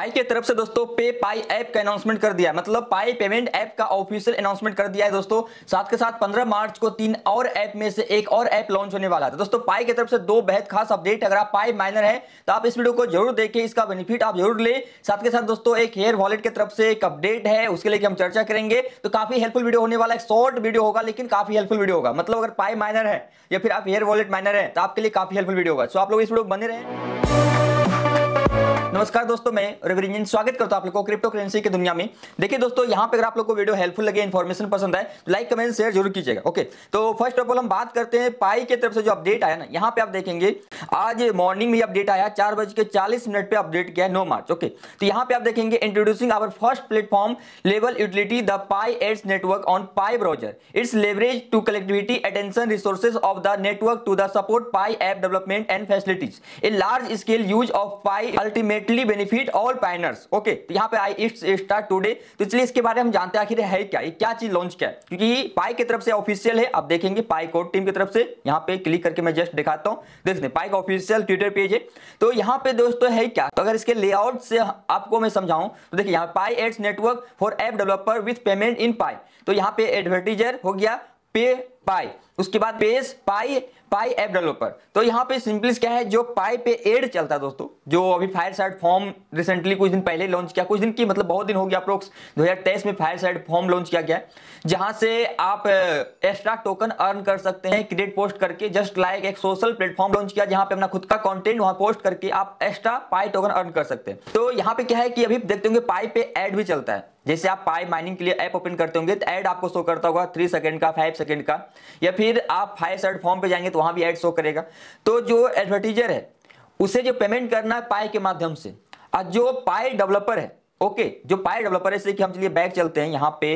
पाई के तरफ से दोस्तों पे पाई ऐप का अनाउंसमेंट कर दिया मतलब पाई पेमेंट ऐप का ऑफिशियल अनाउंसमेंट कर दिया है दोस्तों साथ के साथ 15 मार्च को तीन और ऐप में से एक और ऐप लॉन्च होने वाला था तो दोस्तों पाई की तरफ से दो बेहद खास अपडेट अगर आप पाई माइनर है तो आप इस वीडियो को जरूर देखें इसका बेनिफिट आप जरूर ले साथ के साथ दोस्तों एक हेयर वॉलेट की तरफ से एक अपडेट है उसके लिए हम चर्चा करेंगे तो काफी हेल्पफुल वीडियो होने वाला एक शॉर्ट वीडियो होगा लेकिन काफी हेल्पफुल वीडियो होगा मतलब अगर पाई माइनर है या फिर आप हेयर वॉलेट माइनर है तो आपके लिए काफी हेल्पफुल वीडियो होगा सो आप लोग इस वीडियो बने रहे नमस्कार दोस्तों मैं रविरंजन स्वागत करता हूं आप लोगों को क्रिप्टो करेंसी की दुनिया में देखिए दोस्तों यहां पे अगर आप लोगों को वीडियो हेल्पफुल लगे इन्फॉर्मेशन पसंद आए तो लाइक कमेंट शेयर जरूर कीजिएगा ओके तो फर्स्ट ऑफ ऑल हम बात करते हैं पाई की तरफ से जो अपडेट आया ना यहाँ पे आप देखेंगे आज मॉर्निंग में अपडेट आया चार बज के चालीस मिनट पर अपडेट किया है नो मार्च ओके तो यहाँ पे आप देखेंगे introducing our first platform level utility the Pi ads network on Pi browser it's leverage to collectivity attention resources of the network to the support Pi app development and facilities a large scale use of Pi ultimate definitely benefit all Pioneers okay तो यहाँ पे आई it start today तो इसलिए इसके बारे में हम जानते हैं आखिर है क्या ये क्या चीज लॉन्च किया क्योंकि पाई की तरफ से ऑफिशियल है आप देखेंगे पाई कोर्ट टीम की तरफ से यहाँ पे क्लिक करके मैं जस्ट दिखाता हूँ देखते पाई का ऑफिशियल ट्विटर पेज है तो यहाँ पे दोस्तों है क्या तो अगर इसके लेआउट से आपको मैं समझाऊं तो देखिए यहाँ Pi ads network for app developer with payment in Pi तो यहाँ पे एडवर्टीजर हो गया पे पाई उसके बाद pays Pi Pi app developer तो यहाँ पे सिंपली क्या है जो पाई पे एड चलता है दोस्तों जो अभी फायर साइड फॉर्म रिसेंटली कुछ दिन पहले लॉन्च किया कुछ दिन की मतलब बहुत दिन हो गया अप्रोक्स 2023 में फायर साइड फॉर्म लॉन्च किया गया जहां से आप एक्स्ट्रा टोकन अर्न कर सकते हैं क्रिएट पोस्ट करके जस्ट लाइक एक सोशल प्लेटफॉर्म लॉन्च किया जहां पे अपना खुद का कंटेंट वहां पोस्ट करके आप एक्स्ट्रा पाई टोकन अर्न कर सकते हैं तो यहाँ पे क्या है कि अभी देखते होंगे पाई पे एड भी चलता है जैसे आप पाई माइनिंग के लिए ऐप ओपन करते होंगे तो ऐड आपको शो करता होगा थ्री सेकंड का फाइव सेकंड का या फिर आप फाइव सेट फॉर्म पे जाएंगे तो वहां भी ऐड शो करेगा तो जो एडवर्टीजर है उसे जो पेमेंट करना है पाए के माध्यम से और जो पाए डेवलपर है ओके जो पाए डेवलपर है कि हम चलिए बैग चलते हैं यहाँ पे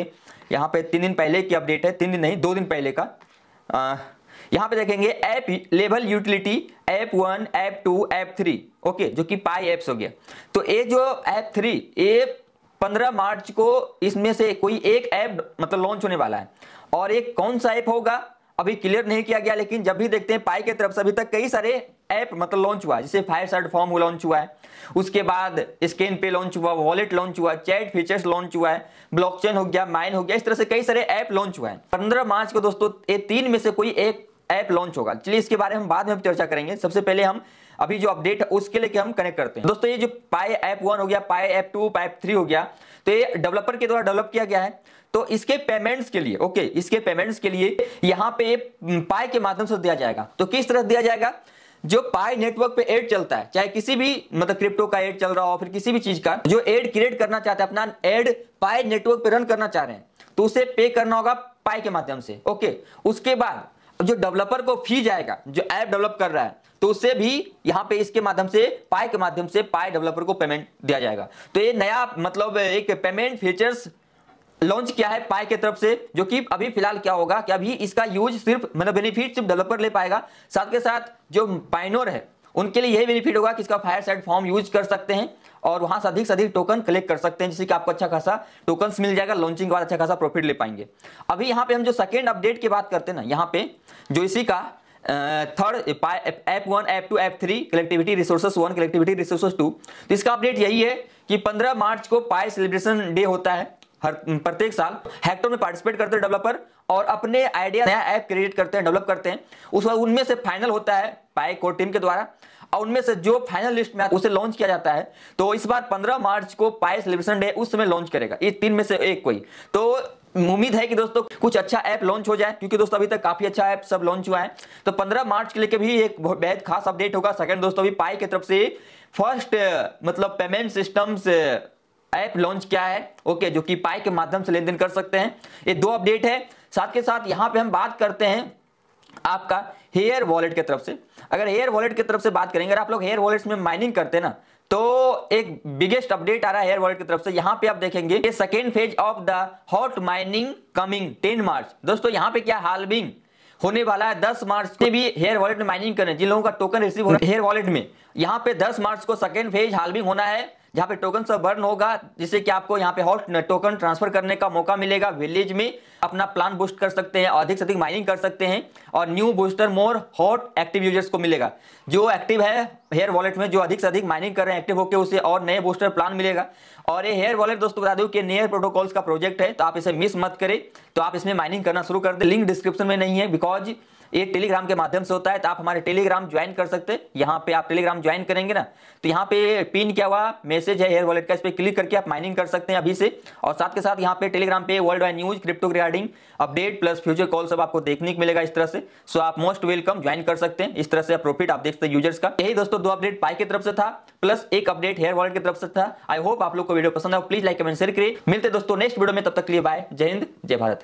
यहाँ पे तीन दिन पहले की अपडेट है तीन दिन नहीं दो दिन पहले का आ, यहाँ पे देखेंगे app level utility app one app two app three okay जो कि पाई ऐप्स हो गया तो ये जो ऐप थ्री ये पंद्रह मार्च को इसमें से कोई एक ऐप मतलब लॉन्च होने वाला है और एक कौन सा ऐप होगा अभी क्लियर नहीं किया गया लेकिन जब भी देखते हैं पाई की तरफ से अभी तक कई सारे ऐप मतलब लॉन्च हुआ है जैसे फाइव साइड फॉर्म लॉन्च हुआ है उसके बाद स्कैन पे लॉन्च हुआ वॉलेट लॉन्च हुआ चैट फीचर्स लॉन्च हुआ है ब्लॉकचेन हो गया माइन हो गया इस तरह से कई सारे ऐप लॉन्च हुआ है पंद्रह मार्च को दोस्तों ये तीन में से कोई एक ऐप लॉन्च होगा चलिए इसके बारे में बाद में चर्चा करेंगे सबसे पहले हम अभी जो अपडेट है उसके लिए हम कनेक्ट करते हैं दोस्तों ये जो पाए ऐप वन हो गया पाए ऐप टू पाए थ्री हो गया तो ये डेवलपर के द्वारा डेवलप किया गया है तो इसके पेमेंट्स के लिए ओके इसके पेमेंट्स के लिए यहाँ पे पाए हम्म, के माध्यम से दिया जाएगा तो किस तरह दिया जाएगा जो पाई नेटवर्क पे एड चलता है चाहे किसी भी मतलब क्रिप्टो का एड चल रहा हो फिर किसी भी चीज का जो एड क्रिएट करना चाहते हैं अपना एड पाई नेटवर्क पे रन करना चाह रहे हैं तो उसे पे करना होगा पाई के माध्यम से ओके उसके बाद जो डेवलपर को फी जाएगा जो ऐप डेवलप कर रहा है तो उसे भी यहाँ पे इसके माध्यम से पाई के माध्यम से पाई डेवलपर को पेमेंट दिया जाएगा तो ये नया मतलब एक पेमेंट फीचर्स लॉन्च किया है पाई की तरफ से जो कि अभी फिलहाल क्या होगा कि अभी इसका यूज सिर्फ मतलब बेनिफिट सिर्फ डेवलपर ले पाएगा साथ के साथ जो पाइनोर है उनके लिए यही बेनिफिट होगा कि इसका फायर साइड फॉर्म यूज कर सकते हैं और वहां से अधिक से अधिक टोकन कलेक्ट कर सकते हैं जिससे कि आपको अच्छा खासा टोकन मिल जाएगा लॉन्चिंग के बाद अच्छा खासा प्रॉफिट ले पाएंगे अभी यहाँ पे हम जो सेकेंड अपडेट की बात करते हैं ना यहाँ पे जो इसी का third app one app two app three collectivity resources one collectivity resources two तो इसका अपडेट यही है कि 15 मार्च को पाए सेलिब्रेशन डे होता है हर प्रत्येक साल हैक्टों में पार्टिसिपेट करते हैं डेवलपर और अपने आइडिया नया ऐप क्रिएट करते हैं डेवलप करते हैं उस वक्त उनमें से फाइनल होता है पाई कोर टीम के द्वारा और उनमें से जो फाइनल लिस्ट में उसे लॉन्च किया जाता है तो इस बार 15 मार्च को पाई सेलिब्रेशन डे उस समय लॉन्च करेगा ये तीन में से एक कोई तो उम्मीद है कि दोस्तों कुछ अच्छा ऐप लॉन्च हो जाए क्योंकि दोस्तों अभी तक काफी अच्छा ऐप सब लॉन्च हुआ है तो 15 मार्च के लेके भी एक बेहद खास अपडेट होगा सेकंड दोस्तों अभी पाई की तरफ से फर्स्ट मतलब पेमेंट सिस्टम्स ऐप लॉन्च किया है ओके जो कि पाई के माध्यम से लेन देन कर सकते हैं ये दो अपडेट है साथ के साथ यहाँ पे हम बात करते हैं आपका हेयर वॉलेट की तरफ से अगर हेयर वॉलेट की तरफ से बात करेंगे अगर आप लोग हेयर वॉलेट्स में माइनिंग करते हैं ना तो एक बिगेस्ट अपडेट आ रहा है हेयर वॉलेट की तरफ से यहाँ पे आप देखेंगे ये second phase of the hot mining coming ten March दोस्तों यहाँ पे क्या हालबिंग होने वाला है 10 मार्च में भी हेयर वॉलेट में माइनिंग करना जिन लोगों का टोकन रिसीव हो रहा है हेयर वॉलेट में यहाँ पे 10 मार्च को सेकेंड फेज हालबिंग होना है जहाँ पे टोकन सब बर्न होगा जिससे कि आपको यहाँ पे हॉट टोकन ट्रांसफर करने का मौका मिलेगा विलेज में अपना प्लान बूस्ट कर सकते हैं अधिक से अधिक माइनिंग कर सकते हैं और new booster more hot active users को मिलेगा जो एक्टिव है हेयर वॉलेट में जो अधिक से अधिक माइनिंग कर रहे हैं एक्टिव होकर उसे और नए बूस्टर प्लान मिलेगा और ये हेयर वॉलेट दोस्तों बता दू कि नियर प्रोटोकॉल्स का प्रोजेक्ट है तो आप इसे मिस मत करें तो आप इसमें माइनिंग करना शुरू कर दे लिंक डिस्क्रिप्शन में नहीं है बिकॉज ये टेलीग्राम के माध्यम से होता है तो आप हमारे टेलीग्राम ज्वाइन कर सकते हैं यहाँ पे आप टेलीग्राम ज्वाइन करेंगे ना तो यहाँ पे पिन क्या हुआ मैसेज है एयर वॉलेट का इस पर क्लिक करके आप माइनिंग कर सकते हैं अभी से और साथ के साथ यहाँ पे टेलीग्राम पे world wide news crypto regarding update plus future call सब आपको देखने को मिलेगा इस तरह से सो आप मोस्ट वेलकम ज्वाइन कर सकते हैं इस तरह से प्रॉफिट आप देख सकते हैं यूजर्स का यही दोस्तों दो अपडेट पाई की तरफ से था प्लस एक अपडेट हेयर वॉलेट की तरफ से था आई होप आप लोग को वीडियो पसंद आओ प्लीज लाइक कमेंट शेयर करिए मिलते दोस्तों नेक्स्ट वीडियो में तब तक लिए बाय जय हिंद जय भारत